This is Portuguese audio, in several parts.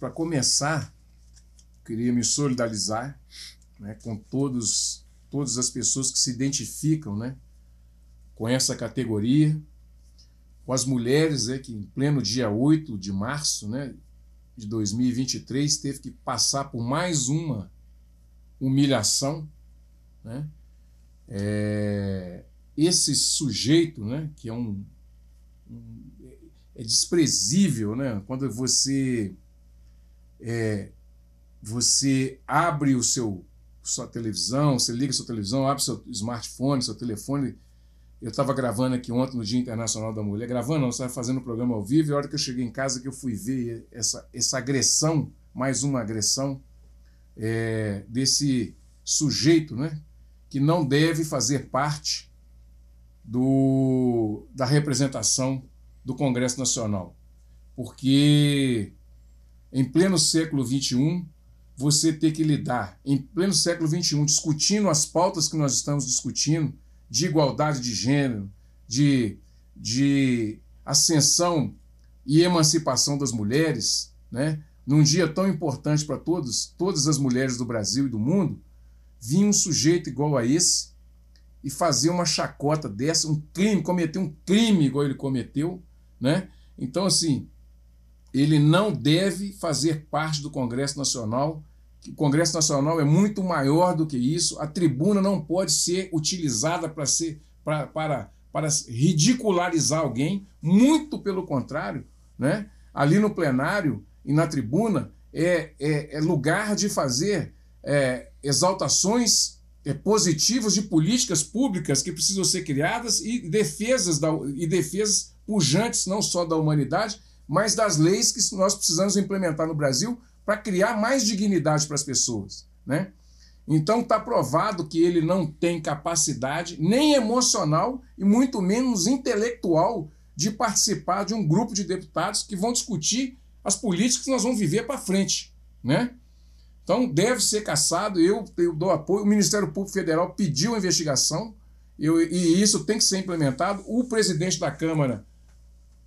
para começar, queria me solidarizar né, com todos, todas as pessoas que se identificam né, com essa categoria, com as mulheres né, que, em pleno dia 8 de março né, de 2023, teve que passar por mais uma humilhação. Né? É, esse sujeito, né, que é um, um é, é desprezível, né? Quando você é, você abre o seu sua televisão, você liga sua televisão, abre seu smartphone, seu telefone. Eu estava gravando aqui ontem no Dia Internacional da Mulher, gravando, não, estava fazendo o um programa ao vivo, e a hora que eu cheguei em casa que eu fui ver essa, essa agressão, mais uma agressão, é, desse sujeito, né, que não deve fazer parte do, da representação do Congresso Nacional, porque em pleno século XXI, você ter que lidar, em pleno século XXI, discutindo as pautas que nós estamos discutindo, de igualdade de gênero, de, de ascensão e emancipação das mulheres, né? num dia tão importante para todos, todas as mulheres do Brasil e do mundo, vir um sujeito igual a esse e fazer uma chacota dessa, um crime, cometer um crime igual ele cometeu, né? Então, assim, ele não deve fazer parte do Congresso Nacional. O Congresso Nacional é muito maior do que isso. A tribuna não pode ser utilizada para ser pra, para para ridicularizar alguém, muito pelo contrário, né? Ali no plenário e na tribuna é, é, é lugar de fazer é, exaltações é, positivas de políticas públicas que precisam ser criadas e defesas da, e defesas pujantes não só da humanidade mas das leis que nós precisamos implementar no Brasil para criar mais dignidade para as pessoas. Né? Então está provado que ele não tem capacidade nem emocional e muito menos intelectual de participar de um grupo de deputados que vão discutir as políticas que nós vamos viver para frente, né? Então deve ser caçado. Eu, eu, dou apoio. O Ministério Público Federal pediu a investigação eu, e isso tem que ser implementado. O presidente da Câmara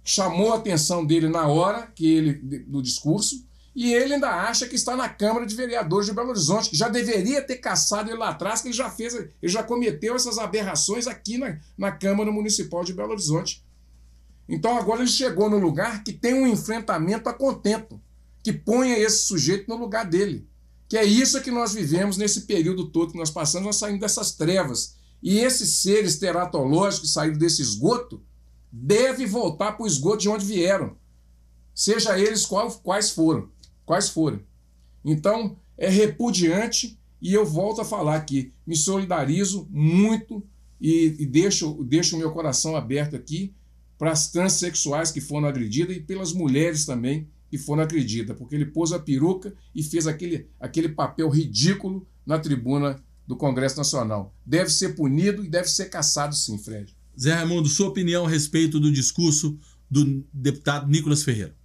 chamou a atenção dele na hora que ele do discurso, e ele ainda acha que está na Câmara de Vereadores de Belo Horizonte, que já deveria ter caçado ele lá atrás, que ele já fez, ele já cometeu essas aberrações aqui na, na Câmara Municipal de Belo Horizonte. Então agora ele chegou no lugar que tem um enfrentamento a contento, que ponha esse sujeito no lugar dele. Que é isso que nós vivemos nesse período todo que nós passamos, nós saindo dessas trevas. E esses seres teratológicos que saíram desse esgoto, deve voltar para o esgoto de onde vieram, seja eles qual, quais foram, quais forem. Então, é repudiante e eu volto a falar aqui, me solidarizo muito e, e deixo, deixo meu coração aberto aqui para as transexuais que foram agredidas e pelas mulheres também que foram agredidas, porque ele pôs a peruca e fez aquele, aquele papel ridículo na tribuna do Congresso Nacional. Deve ser punido e deve ser caçado, sim, Fred. Zé Raimundo, sua opinião a respeito do discurso do deputado Nicolas Ferreira.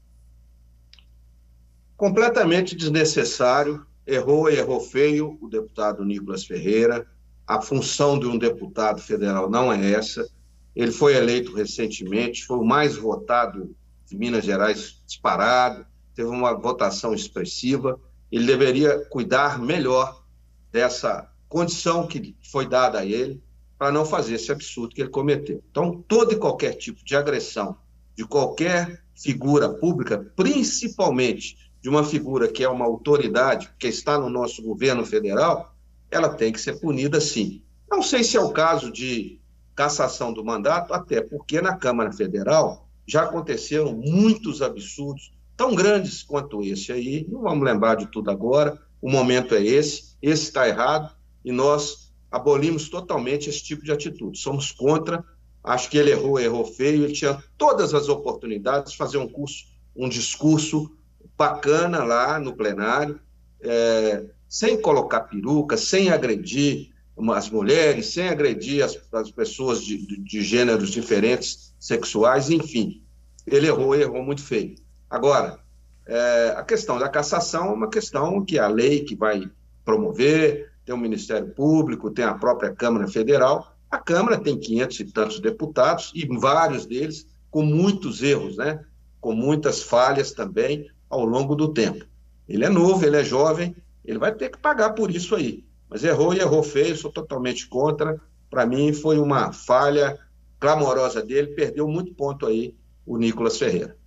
Completamente desnecessário, errou e errou feio o deputado Nicolas Ferreira. A função de um deputado federal não é essa. Ele foi eleito recentemente, foi o mais votado de Minas Gerais disparado, teve uma votação expressiva. Ele deveria cuidar melhor dessa condição que foi dada a ele para não fazer esse absurdo que ele cometeu. Então, todo e qualquer tipo de agressão de qualquer figura pública, principalmente de uma figura que é uma autoridade, que está no nosso governo federal, ela tem que ser punida sim. Não sei se é o caso de cassação do mandato, até porque na Câmara Federal já aconteceram muitos absurdos, tão grandes quanto esse aí, não vamos lembrar de tudo agora, o momento é esse, esse está errado, e nós abolimos totalmente esse tipo de atitude. Somos contra, acho que ele errou, errou feio, ele tinha todas as oportunidades de fazer um curso, um discurso bacana lá no plenário, é, sem colocar peruca, sem agredir as mulheres, sem agredir as, as pessoas de, de, de gêneros diferentes, sexuais, enfim. Ele errou, errou muito feio. Agora, é, a questão da cassação é uma questão que a lei que vai promover, tem o Ministério Público, tem a própria Câmara Federal. A Câmara tem 500 e tantos deputados, e vários deles com muitos erros, né? com muitas falhas também ao longo do tempo. Ele é novo, ele é jovem, ele vai ter que pagar por isso aí. Mas errou e errou feio, sou totalmente contra. Para mim, foi uma falha clamorosa dele, perdeu muito ponto aí o Nicolas Ferreira.